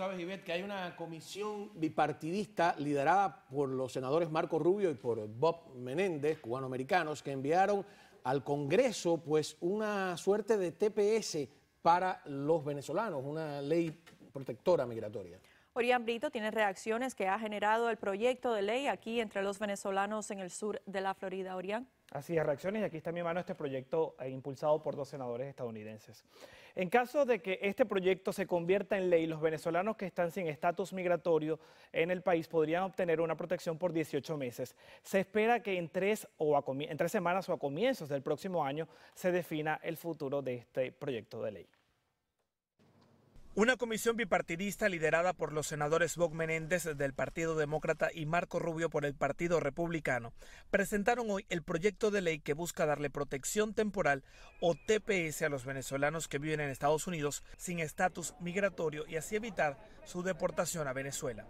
sabes, que hay una comisión bipartidista liderada por los senadores Marco Rubio y por Bob Menéndez, cubanoamericanos, que enviaron al Congreso pues una suerte de TPS para los venezolanos, una ley protectora migratoria. Orián Brito tiene reacciones que ha generado el proyecto de ley aquí entre los venezolanos en el sur de la Florida. Orián. Así es, reacciones y aquí está en mi mano este proyecto eh, impulsado por dos senadores estadounidenses. En caso de que este proyecto se convierta en ley, los venezolanos que están sin estatus migratorio en el país podrían obtener una protección por 18 meses. Se espera que en tres, o en tres semanas o a comienzos del próximo año se defina el futuro de este proyecto de ley. Una comisión bipartidista liderada por los senadores Bob Menéndez del Partido Demócrata y Marco Rubio por el Partido Republicano presentaron hoy el proyecto de ley que busca darle protección temporal o TPS a los venezolanos que viven en Estados Unidos sin estatus migratorio y así evitar su deportación a Venezuela.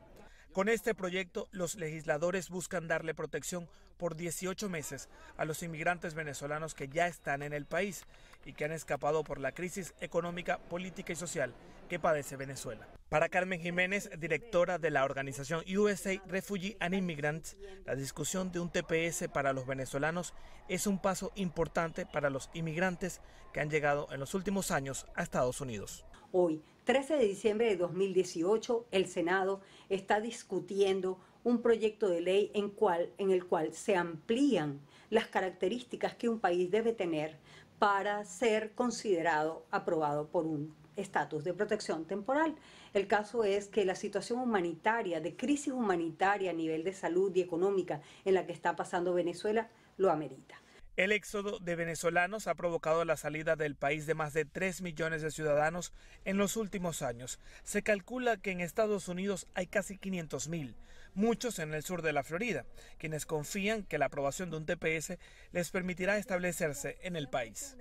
Con este proyecto, los legisladores buscan darle protección por 18 meses a los inmigrantes venezolanos que ya están en el país y que han escapado por la crisis económica, política y social que padece Venezuela. Para Carmen Jiménez, directora de la organización USA Refugee and Immigrants, la discusión de un TPS para los venezolanos es un paso importante para los inmigrantes que han llegado en los últimos años a Estados Unidos. Hoy, 13 de diciembre de 2018, el Senado está discutiendo un proyecto de ley en, en el cual se amplían las características que un país debe tener para ser considerado aprobado por un estatus de protección temporal. El caso es que la situación humanitaria, de crisis humanitaria a nivel de salud y económica en la que está pasando Venezuela, lo amerita. El éxodo de venezolanos ha provocado la salida del país de más de 3 millones de ciudadanos en los últimos años. Se calcula que en Estados Unidos hay casi 500 mil, muchos en el sur de la Florida, quienes confían que la aprobación de un TPS les permitirá establecerse en el país.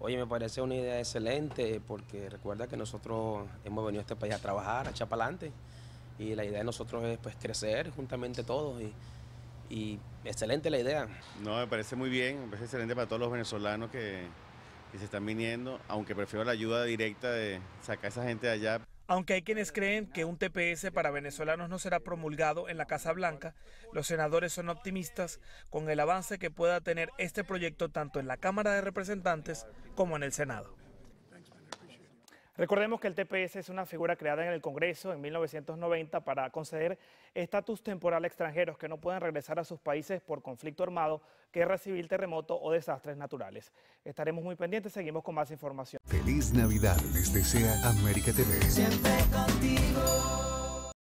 Oye, me parece una idea excelente porque recuerda que nosotros hemos venido a este país a trabajar, a echar para adelante y la idea de nosotros es pues, crecer juntamente todos y y excelente la idea. No, me parece muy bien, me parece excelente para todos los venezolanos que, se están viniendo, aunque prefiero la ayuda directa de sacar a esa gente de allá. Aunque hay quienes creen que un TPS para venezolanos no será promulgado en la Casa Blanca, los senadores son optimistas con el avance que pueda tener este proyecto tanto en la Cámara de Representantes como en el Senado. Recordemos que el TPS es una figura creada en el Congreso en 1990 para conceder estatus temporal a extranjeros que no pueden regresar a sus países por conflicto armado, guerra civil, terremoto o desastres naturales. Estaremos muy pendientes, seguimos con más información. Feliz Navidad les desea América TV. Siempre contigo.